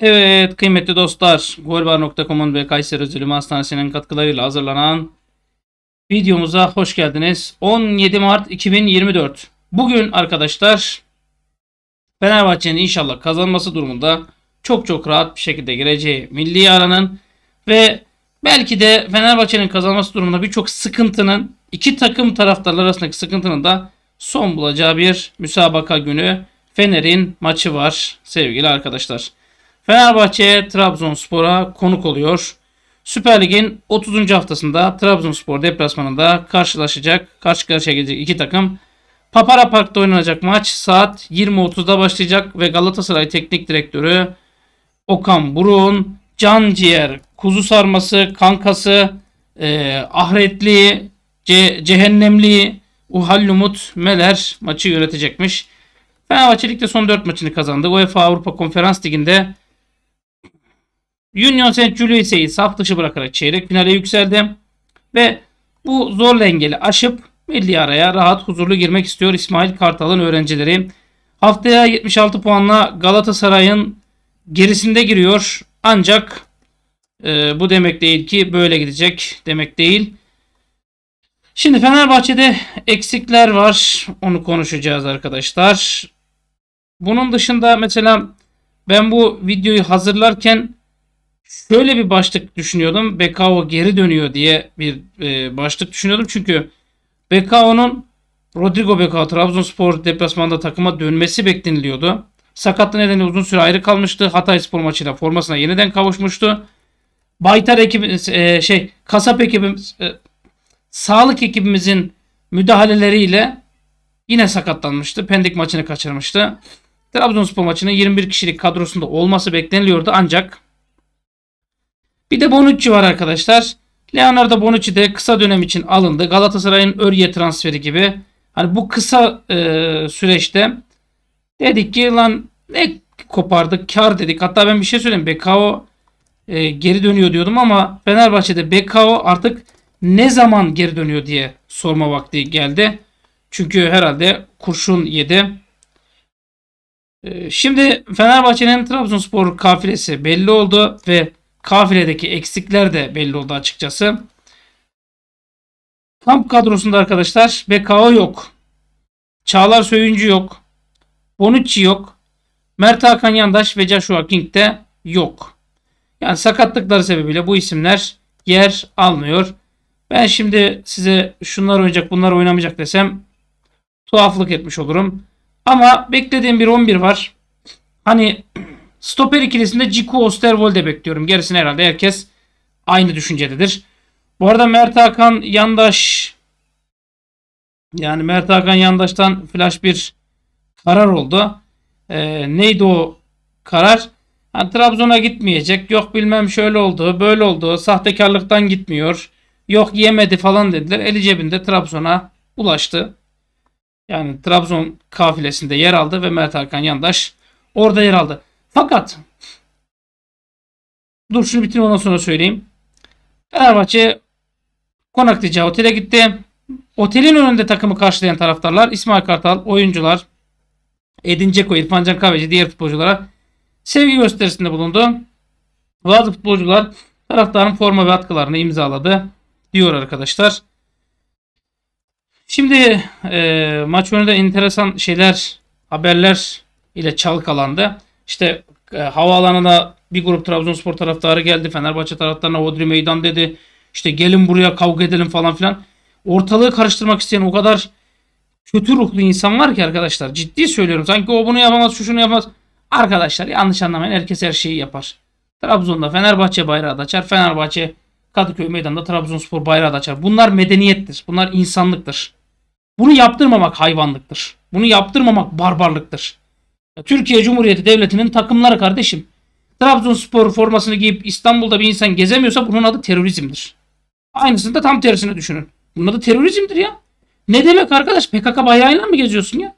Evet kıymetli dostlar golbar.com'un ve Kayseri Özülüm Hastanesi'nin katkılarıyla hazırlanan videomuza hoş geldiniz. 17 Mart 2024 bugün arkadaşlar Fenerbahçe'nin inşallah kazanması durumunda çok çok rahat bir şekilde gireceği milli aranın ve belki de Fenerbahçe'nin kazanması durumunda birçok sıkıntının iki takım taraftarlar arasındaki sıkıntının da son bulacağı bir müsabaka günü Fener'in maçı var sevgili arkadaşlar. Fenerbahçe Trabzonspor'a konuk oluyor. Süper Lig'in 30. haftasında Trabzonspor deplasmanında karşılaşacak, karşı karşıya gelecek iki takım. Papara Park'ta oynanacak maç saat 20.30'da başlayacak ve Galatasaray Teknik Direktörü Okan Buruk'un can ciğer, kuzu sarması, kankası, e, ahretli, ce, cehennemli Uhallumut Meler maçı yönetecekmiş. Fenerbahçe Lig'de son 4 maçını kazandı. UEFA Avrupa Konferans Ligi'nde Union saint Julius'i saf dışı bırakarak çeyrek finale yükseldi. Ve bu zorlu engeli aşıp milli araya rahat huzurlu girmek istiyor İsmail Kartal'ın öğrencileri. Haftaya 76 puanla Galatasaray'ın gerisinde giriyor. Ancak e, bu demek değil ki böyle gidecek demek değil. Şimdi Fenerbahçe'de eksikler var. Onu konuşacağız arkadaşlar. Bunun dışında mesela ben bu videoyu hazırlarken şöyle bir başlık düşünüyordum. Bekao geri dönüyor diye bir e, başlık düşünüyordum. Çünkü Bekao'nun Rodrigo Bekao Trabzonspor deplasmanda takıma dönmesi bekleniliyordu. Sakatlığı nedeniyle uzun süre ayrı kalmıştı. Hatay Spor maçıyla formasına yeniden kavuşmuştu. Baytar ekibimiz e, şey kasap ekibimiz e, sağlık ekibimizin müdahaleleriyle yine sakatlanmıştı. Pendik maçını kaçırmıştı. Trabzonspor maçının 21 kişilik kadrosunda olması bekleniliyordu ancak bir de Bonucci var arkadaşlar. Leonardo Bonucci de kısa dönem için alındı. Galatasaray'ın Örye transferi gibi. Hani bu kısa e, süreçte dedik ki lan ne kopardık kar dedik. Hatta ben bir şey söyleyeyim. Bekao e, geri dönüyor diyordum ama Fenerbahçe'de Bekao artık ne zaman geri dönüyor diye sorma vakti geldi. Çünkü herhalde kurşun yedi. E, şimdi Fenerbahçe'nin Trabzonspor kafilesi belli oldu ve Kafiledeki eksikler de belli oldu açıkçası. Kamp kadrosunda arkadaşlar BKO yok. Çağlar Söyüncü yok. Bonucci yok. Mert Hakan Yandaş ve Joshua King de yok. Yani sakatlıkları sebebiyle bu isimler yer almıyor. Ben şimdi size şunlar oynayacak bunlar oynamayacak desem tuhaflık etmiş olurum. Ama beklediğim bir 11 var. Hani Stoper ikilisinde Ciku Osterwolde bekliyorum. Gerisini herhalde herkes aynı düşüncededir. Bu arada Mert Hakan Yandaş yani Mert Hakan Yandaş'tan flash bir karar oldu. Ee, neydi o karar? Yani Trabzon'a gitmeyecek. Yok bilmem şöyle oldu, böyle oldu. Sahtekarlıktan gitmiyor. Yok yemedi falan dediler. Eli cebinde Trabzon'a ulaştı. Yani Trabzon kafilesinde yer aldı ve Mert Hakan Yandaş orada yer aldı. Fakat dur şunu bitireyim ondan sonra söyleyeyim. Fenerbahçe konaklayacağı otele gitti. Otelin önünde takımı karşılayan taraftarlar İsmail Kartal, oyuncular, Edin Ceko, İrfan Can Kahveci diğer futbolculara sevgi gösterisinde bulundu. Bazı futbolcular taraftarın forma ve atkılarını imzaladı diyor arkadaşlar. Şimdi e, maç önünde enteresan şeyler, haberler ile çalkalandı. İşte e, havaalanına bir grup Trabzonspor taraftarı geldi. Fenerbahçe taraftarına Odri meydan dedi. İşte gelin buraya kavga edelim falan filan. Ortalığı karıştırmak isteyen o kadar kötü ruhlu insan var ki arkadaşlar. Ciddi söylüyorum. Sanki o bunu yapamaz, şu şunu yapamaz. Arkadaşlar yanlış anlamayın. Herkes her şeyi yapar. Trabzon'da Fenerbahçe bayrağı da açar. Fenerbahçe Kadıköy Meydan'da Trabzonspor bayrağı da açar. Bunlar medeniyettir. Bunlar insanlıktır. Bunu yaptırmamak hayvanlıktır. Bunu yaptırmamak barbarlıktır. Türkiye Cumhuriyeti Devleti'nin takımları kardeşim. Trabzonspor formasını giyip İstanbul'da bir insan gezemiyorsa bunun adı terörizmdir. Aynısını da tam tersini düşünün. Bunun adı terörizmdir ya. Ne demek arkadaş PKK bayrağıyla mı geziyorsun ya?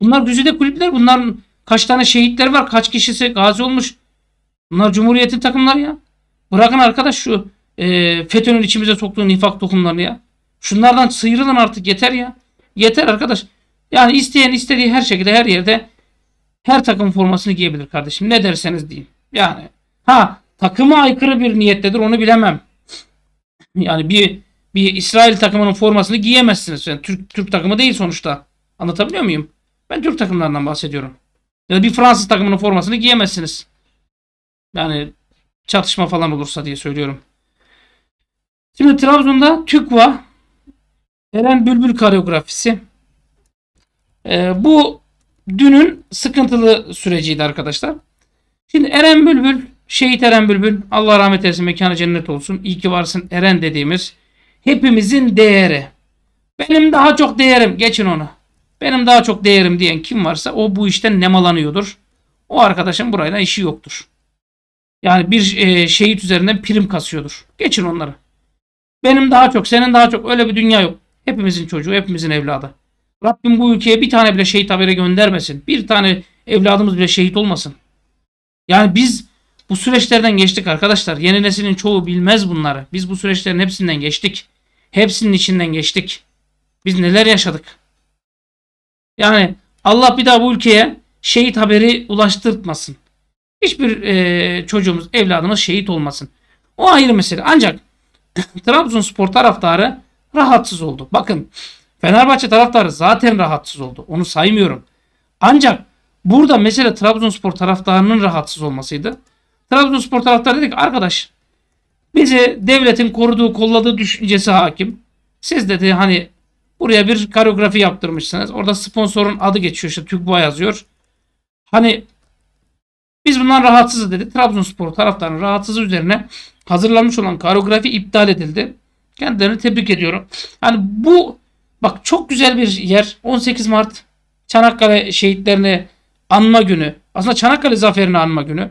Bunlar güzide kulüpler. Bunların kaç tane şehitler var? Kaç kişisi gazi olmuş? Bunlar Cumhuriyet'in takımları ya. Bırakın arkadaş şu e, FETÖ'nün içimize soktuğu nifak tohumlarını ya. Şunlardan sıyrılın artık yeter ya. Yeter arkadaş. Yani isteyen istediği her şekilde her yerde her takım formasını giyebilir kardeşim. Ne derseniz deyin. Yani ha takıma aykırı bir niyettedir onu bilemem. Yani bir bir İsrail takımının formasını giyemezsiniz. Yani Türk, Türk takımı değil sonuçta. Anlatabiliyor muyum? Ben Türk takımlarından bahsediyorum. Ya da bir Fransız takımının formasını giyemezsiniz. Yani çatışma falan olursa diye söylüyorum. Şimdi Trabzon'da TÜKVA Eren Bülbül kareografisi. Ee, bu dünün sıkıntılı süreciydi arkadaşlar. Şimdi Eren Bülbül, şehit Eren Bülbül, Allah rahmet eylesin, mekanı cennet olsun. iyi ki varsın Eren dediğimiz hepimizin değeri. Benim daha çok değerim, geçin onu. Benim daha çok değerim diyen kim varsa o bu işten nemalanıyordur. O arkadaşın burayla işi yoktur. Yani bir e, şehit üzerinden prim kasıyordur. Geçin onları. Benim daha çok, senin daha çok öyle bir dünya yok. Hepimizin çocuğu, hepimizin evladı. Rabbim bu ülkeye bir tane bile şehit habere göndermesin. Bir tane evladımız bile şehit olmasın. Yani biz bu süreçlerden geçtik arkadaşlar. Yeni neslin çoğu bilmez bunları. Biz bu süreçlerin hepsinden geçtik. Hepsinin içinden geçtik. Biz neler yaşadık? Yani Allah bir daha bu ülkeye şehit haberi ulaştırtmasın. Hiçbir e, çocuğumuz, evladımız şehit olmasın. O ayrı mesele. Ancak Trabzonspor taraftarı rahatsız oldu. Bakın Fenerbahçe taraftarı zaten rahatsız oldu. Onu saymıyorum. Ancak burada mesele Trabzonspor taraftarının rahatsız olmasıydı. Trabzonspor taraftarı dedi ki arkadaş bize devletin koruduğu kolladığı düşüncesi hakim. Siz dedi hani buraya bir karografi yaptırmışsınız. Orada sponsorun adı geçiyor işte TÜGVA yazıyor. Hani biz bundan rahatsızız dedi. Trabzonspor taraftarının rahatsızı üzerine hazırlanmış olan karografi iptal edildi. Kendilerini tebrik ediyorum. Yani bu Bak çok güzel bir yer. 18 Mart Çanakkale şehitlerini anma günü. Aslında Çanakkale zaferini anma günü.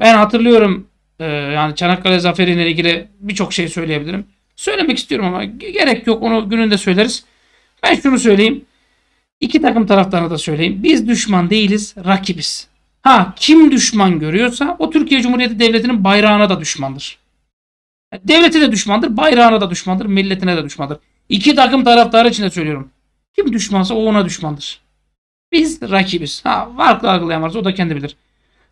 Ben hatırlıyorum e, yani Çanakkale zaferiyle ilgili birçok şey söyleyebilirim. Söylemek istiyorum ama gerek yok onu gününde söyleriz. Ben şunu söyleyeyim. İki takım taraftarına da söyleyeyim. Biz düşman değiliz, rakibiz. Ha kim düşman görüyorsa o Türkiye Cumhuriyeti Devleti'nin bayrağına da düşmandır. Devleti de düşmandır, bayrağına da düşmandır, milletine de düşmandır. İki takım taraftarı için de söylüyorum. Kim düşmansa o ona düşmandır. Biz rakibiz. Ha, farklı algılayan varsa o da kendi bilir.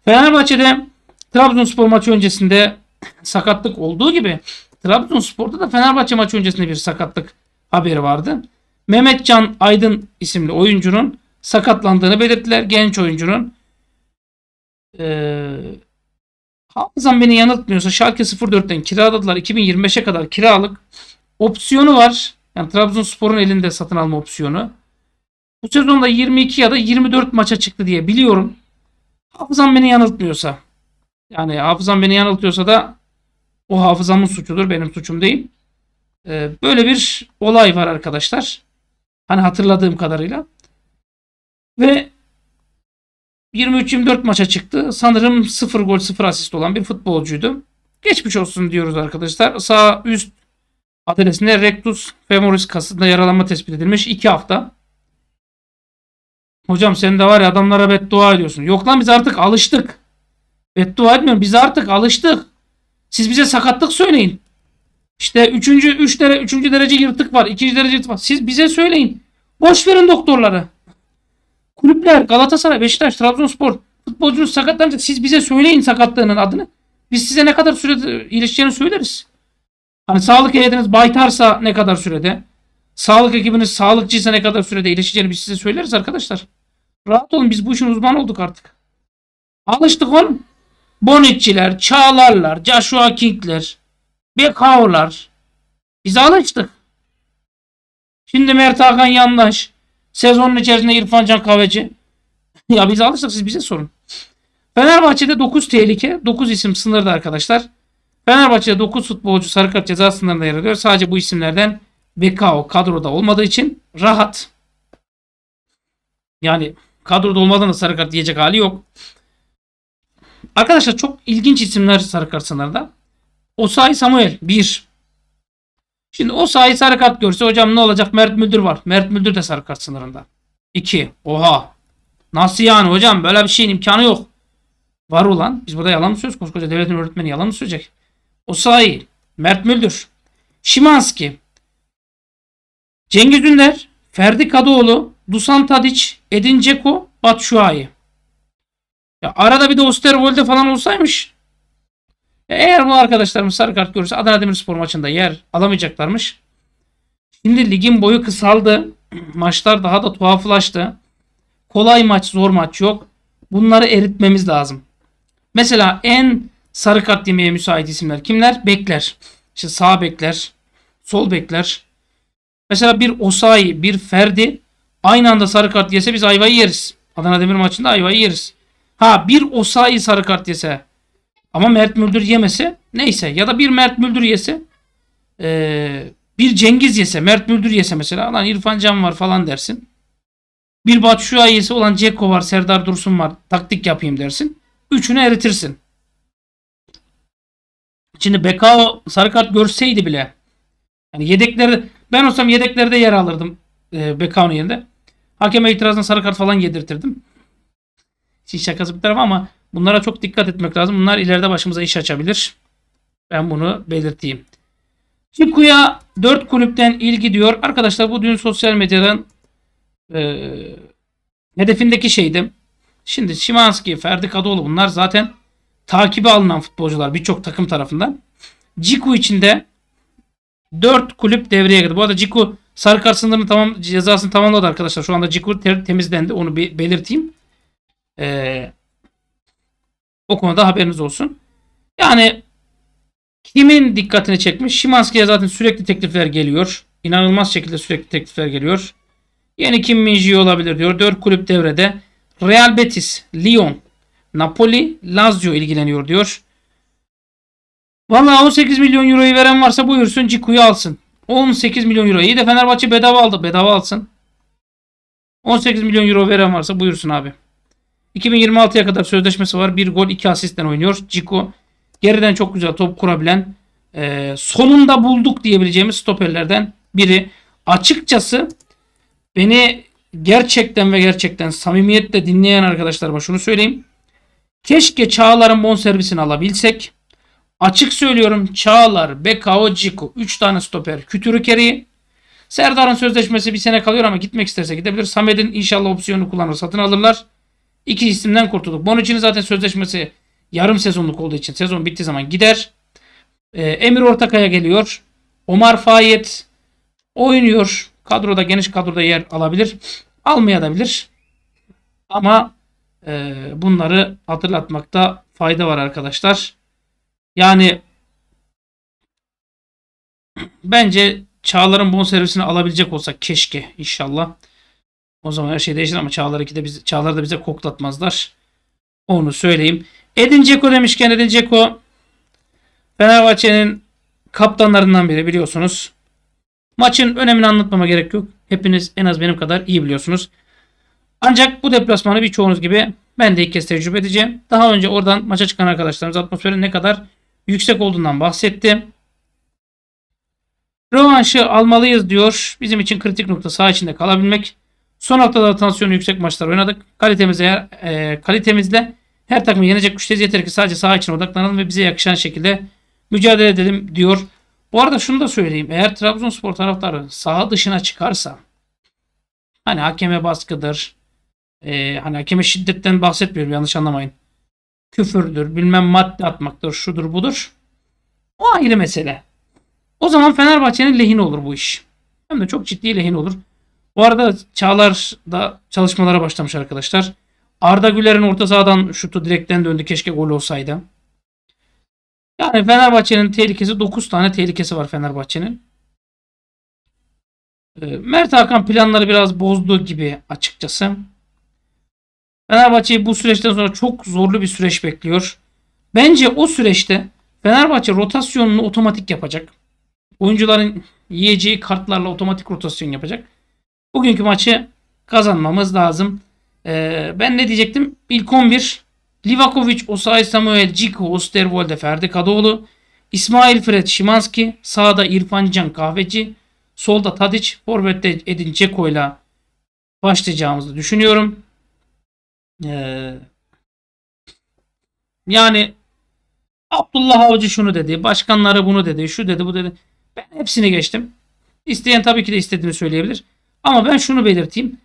Fenerbahçe'de Trabzonspor maçı öncesinde sakatlık olduğu gibi Trabzonspor'da da Fenerbahçe maçı öncesinde bir sakatlık haberi vardı. Mehmetcan Aydın isimli oyuncunun sakatlandığını belirttiler. Genç oyuncunun. Ee, hafızam beni yanıltmıyorsa Schalke 04'ten kiraladılar. 2025'e kadar kiralık opsiyonu var. Yani Trabzonspor'un elinde satın alma opsiyonu. Bu sezonda 22 ya da 24 maça çıktı diye biliyorum. Hafızam beni yanıltmıyorsa. Yani hafızam beni yanıltıyorsa da o hafızamın suçudur. Benim suçum değil. Ee, böyle bir olay var arkadaşlar. Hani hatırladığım kadarıyla. Ve 23-24 maça çıktı. Sanırım 0 gol 0 asist olan bir futbolcuydu. Geçmiş olsun diyoruz arkadaşlar. Sağ üst adresinde rectus femoris kasında yaralanma tespit edilmiş. 2 hafta. Hocam sen de var ya adamlara beddua ediyorsun. Yok lan biz artık alıştık. Beddua etmiyorum. Biz artık alıştık. Siz bize sakatlık söyleyin. İşte 3. 3 üç dere, üçüncü derece yırtık var. 2. derece yırtık var. Siz bize söyleyin. Boş verin doktorları. Kulüpler Galatasaray, Beşiktaş, Trabzonspor futbolcunuz sakatlanacak. Siz bize söyleyin sakatlığının adını. Biz size ne kadar sürede iyileşeceğini söyleriz. Hani sağlık heyetiniz baytarsa ne kadar sürede? Sağlık ekibiniz sağlıkçıysa ne kadar sürede iyileşeceğini biz size söyleriz arkadaşlar. Rahat olun biz bu işin uzmanı olduk artık. Alıştık oğlum. Bonetçiler, Çağlarlar, Joshua King'ler, Bekao'lar. Biz alıştık. Şimdi Mert Hakan Yandaş. Sezonun içerisinde İrfan Can Kahveci. ya biz alıştık siz bize sorun. Fenerbahçe'de 9 tehlike, 9 isim sınırda arkadaşlar. Fenerbahçe'de 9 futbolcu sarı kart ceza sınırında yer alıyor. Sadece bu isimlerden Bekao kadroda olmadığı için rahat. Yani kadroda olmadan da sarı kart diyecek hali yok. Arkadaşlar çok ilginç isimler sarı kart sınırında. Osay Samuel 1. Şimdi Osay sarı kart görse hocam ne olacak? Mert Müldür var. Mert Müldür de sarı kart sınırında. 2. Oha. Nasıl yani hocam? Böyle bir şeyin imkanı yok. Var ulan. Biz burada yalan mı söylüyoruz? Koskoca devletin öğretmeni yalan mı söyleyecek? Usayi, Mert Müldür, Şimanski, Cengiz Ünder, Ferdi Kadıoğlu, Dusan Tadiç, Edin Ceko, Batu Şuayi. Ya arada bir de Osterwolde falan olsaymış. eğer bu arkadaşlarımız sarı kart görürse Adana Demirspor maçında yer alamayacaklarmış. Şimdi ligin boyu kısaldı. Maçlar daha da tuhaflaştı. Kolay maç, zor maç yok. Bunları eritmemiz lazım. Mesela en Sarı kart yemeye müsait isimler kimler? Bekler. İşte sağ bekler, sol bekler. Mesela bir Osayi, bir Ferdi aynı anda sarı kart yese biz ayvayı yeriz. Adana Demir maçında ayvayı yeriz. Ha bir Osayi sarı kart yese ama Mert Müldür yemese neyse ya da bir Mert Müldür yese e, bir Cengiz yese Mert Müldür yese mesela lan İrfan Can var falan dersin. Bir Batu yese olan Ceko var Serdar Dursun var taktik yapayım dersin. Üçünü eritirsin. Şimdi Bekao sarı kart görseydi bile yani yedekleri ben olsam yedeklerde yer alırdım e, Bekao'nun yerinde. Hakeme itirazına sarı kart falan yedirtirdim. Hiç şakası bir taraf ama bunlara çok dikkat etmek lazım. Bunlar ileride başımıza iş açabilir. Ben bunu belirteyim. Çikuya 4 kulüpten ilgi diyor. Arkadaşlar bu dün sosyal medyadan e, hedefindeki şeydi. Şimdi Şimanski, Ferdi Kadıoğlu bunlar zaten takibi alınan futbolcular birçok takım tarafından. Ciku içinde de 4 kulüp devreye girdi. Bu arada Ciku sarı kart sınırını tamam cezasını tamamladı arkadaşlar. Şu anda Ciku ter, temizlendi. Onu bir belirteyim. Ee, o konuda haberiniz olsun. Yani kimin dikkatini çekmiş? Şimanski'ye zaten sürekli teklifler geliyor. İnanılmaz şekilde sürekli teklifler geliyor. Yeni Kim Minji olabilir diyor. 4 kulüp devrede. Real Betis, Lyon, Napoli, Lazio ilgileniyor diyor. Valla 18 milyon euroyu veren varsa buyursun Ciku'yu alsın. 18 milyon euro. İyi de Fenerbahçe bedava aldı. Bedava alsın. 18 milyon euro veren varsa buyursun abi. 2026'ya kadar sözleşmesi var. Bir gol iki asistten oynuyor. Ciku geriden çok güzel top kurabilen e, sonunda bulduk diyebileceğimiz stoperlerden biri. Açıkçası beni gerçekten ve gerçekten samimiyetle dinleyen arkadaşlarıma şunu söyleyeyim. Keşke Çağlar'ın bon servisini alabilsek. Açık söylüyorum Çağlar, Bekao, Ciku 3 tane stoper kütürü keriyi. Serdar'ın sözleşmesi bir sene kalıyor ama gitmek isterse gidebilir. Samet'in inşallah opsiyonu kullanır satın alırlar. İki isimden kurtulduk. Bonucci'nin zaten sözleşmesi yarım sezonluk olduğu için sezon bittiği zaman gider. Ee, Emir Ortakaya geliyor. Omar Fayet oynuyor. Kadroda geniş kadroda yer alabilir. Almayabilir. Ama ee, bunları hatırlatmakta fayda var arkadaşlar. Yani bence Çağlar'ın bon servisini alabilecek olsak keşke inşallah. O zaman her şey değişir ama Çağlar de biz, Çağlar da bize koklatmazlar. Onu söyleyeyim. Edin Dzeko demişken Edin Dzeko Fenerbahçe'nin kaptanlarından biri biliyorsunuz. Maçın önemini anlatmama gerek yok. Hepiniz en az benim kadar iyi biliyorsunuz. Ancak bu deplasmanı birçoğunuz gibi ben de ilk kez tecrübe edeceğim. Daha önce oradan maça çıkan arkadaşlarımız atmosferin ne kadar yüksek olduğundan bahsetti. Rövanşı almalıyız diyor. Bizim için kritik nokta sağ içinde kalabilmek. Son haftalarda tansiyonu yüksek maçlar oynadık. Kalitemizle, e, kalitemizle her takımı yenecek güçteyiz. Yeter ki sadece sağ için odaklanalım ve bize yakışan şekilde mücadele edelim diyor. Bu arada şunu da söyleyeyim. Eğer Trabzonspor taraftarı sağ dışına çıkarsa hani hakeme baskıdır, e, hani hakeme şiddetten bahsetmiyorum yanlış anlamayın. Küfürdür, bilmem madde atmaktır, şudur budur. O ayrı mesele. O zaman Fenerbahçe'nin lehine olur bu iş. Hem de çok ciddi lehine olur. Bu arada Çağlar da çalışmalara başlamış arkadaşlar. Arda Güler'in orta sahadan şutu direkten döndü. Keşke gol olsaydı. Yani Fenerbahçe'nin tehlikesi 9 tane tehlikesi var Fenerbahçe'nin. Ee, Mert Hakan planları biraz bozdu gibi açıkçası. Fenerbahçe'yi bu süreçten sonra çok zorlu bir süreç bekliyor. Bence o süreçte Fenerbahçe rotasyonunu otomatik yapacak. Oyuncuların yiyeceği kartlarla otomatik rotasyon yapacak. Bugünkü maçı kazanmamız lazım. Ee, ben ne diyecektim? İlk 11 Livakovic, Osay Samuel, Ciko, Osterwolde, Ferdi Kadıoğlu, İsmail Fred, Şimanski, sağda İrfan Can Kahveci, solda Tadic, forvette Edin Ceko ile başlayacağımızı düşünüyorum. Ee, yani Abdullah Avcı şunu dedi. Başkanları bunu dedi. Şu dedi bu dedi. Ben hepsini geçtim. İsteyen tabii ki de istediğini söyleyebilir. Ama ben şunu belirteyim.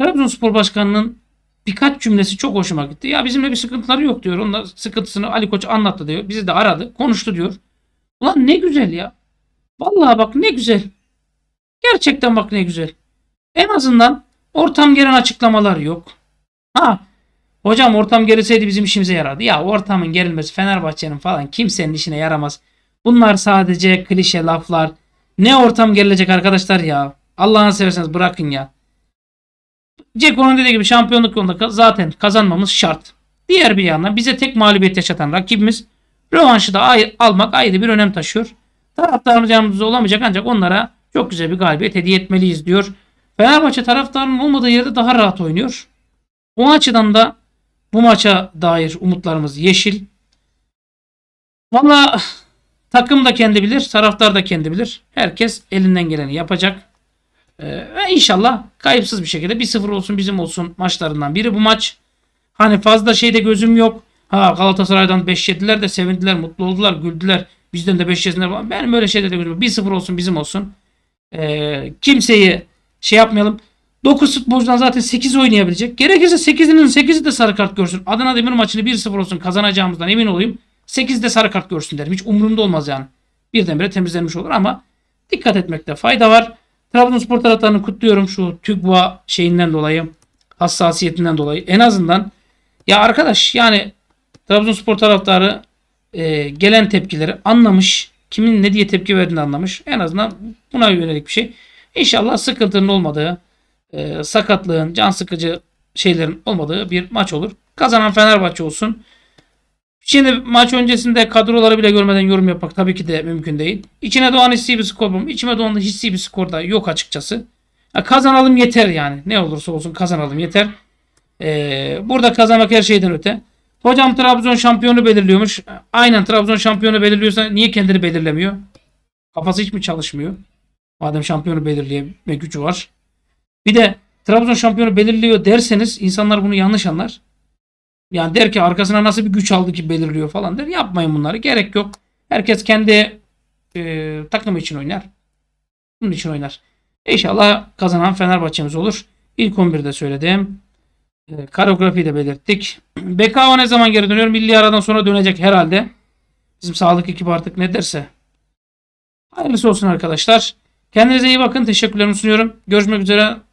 Trabzonspor Başkanı'nın birkaç cümlesi çok hoşuma gitti. Ya bizimle bir sıkıntıları yok diyor. Onlar sıkıntısını Ali Koç anlattı diyor. Bizi de aradı. Konuştu diyor. Ulan ne güzel ya. Vallahi bak ne güzel. Gerçekten bak ne güzel. En azından ortam gelen açıklamalar yok. Ha Hocam ortam gerilseydi bizim işimize yarardı. Ya ortamın gerilmesi Fenerbahçe'nin falan kimsenin işine yaramaz. Bunlar sadece klişe laflar. Ne ortam gerilecek arkadaşlar ya. Allah'ını severseniz bırakın ya. Ceko'nun dediği gibi şampiyonluk yolunda zaten kazanmamız şart. Diğer bir yandan bize tek mağlubiyet yaşatan rakibimiz rövanşı da ay almak ayrı bir önem taşıyor. Taraftarımız yanımızda olamayacak ancak onlara çok güzel bir galibiyet hediye etmeliyiz diyor. Fenerbahçe taraftarının olmadığı yerde daha rahat oynuyor. O açıdan da bu maça dair umutlarımız yeşil. Valla takım da kendi bilir, taraftar da kendi bilir. Herkes elinden geleni yapacak. Ee, ve inşallah kayıpsız bir şekilde 1-0 olsun bizim olsun maçlarından biri bu maç. Hani fazla şeyde gözüm yok. Ha Galatasaray'dan 5 yediler de sevindiler, mutlu oldular, güldüler. Bizden de 5 yediler falan. Benim öyle şeyde de gözüm yok. 1-0 olsun bizim olsun. Ee, kimseyi şey yapmayalım. 9 futbolcudan zaten 8 oynayabilecek. Gerekirse 8'inin 8'i de sarı kart görsün. Adana Demir maçını 1-0 olsun kazanacağımızdan emin olayım. 8 de sarı kart görsün derim. Hiç umurumda olmaz yani. Birdenbire temizlenmiş olur ama dikkat etmekte fayda var. Trabzonspor taraftarını kutluyorum şu TÜGVA şeyinden dolayı. Hassasiyetinden dolayı. En azından ya arkadaş yani Trabzonspor taraftarı e, gelen tepkileri anlamış. Kimin ne diye tepki verdiğini anlamış. En azından buna yönelik bir şey. İnşallah sıkıntının olmadığı, e, sakatlığın, can sıkıcı şeylerin olmadığı bir maç olur. Kazanan Fenerbahçe olsun. Şimdi maç öncesinde kadroları bile görmeden yorum yapmak tabii ki de mümkün değil. İçine doğan hissi bir skor bulmam. İçime doğan hissi bir skor da yok açıkçası. Ya kazanalım yeter yani. Ne olursa olsun kazanalım yeter. Ee, burada kazanmak her şeyden öte. Hocam Trabzon şampiyonu belirliyormuş. Aynen Trabzon şampiyonu belirliyorsa niye kendini belirlemiyor? Kafası hiç mi çalışmıyor? Madem şampiyonu belirleme gücü var. Bir de Trabzon şampiyonu belirliyor derseniz insanlar bunu yanlış anlar. Yani der ki arkasına nasıl bir güç aldı ki belirliyor falan der. Yapmayın bunları. Gerek yok. Herkes kendi e, takımı için oynar. Bunun için oynar. İnşallah kazanan Fenerbahçe'miz olur. İlk 11'de söyledim. E, karografiyi de belirttik. Bekava ne zaman geri dönüyor? Milli aradan sonra dönecek herhalde. Bizim sağlık ekibi artık ne derse. Hayırlısı olsun arkadaşlar. Kendinize iyi bakın. Teşekkürlerimi sunuyorum. Görüşmek üzere.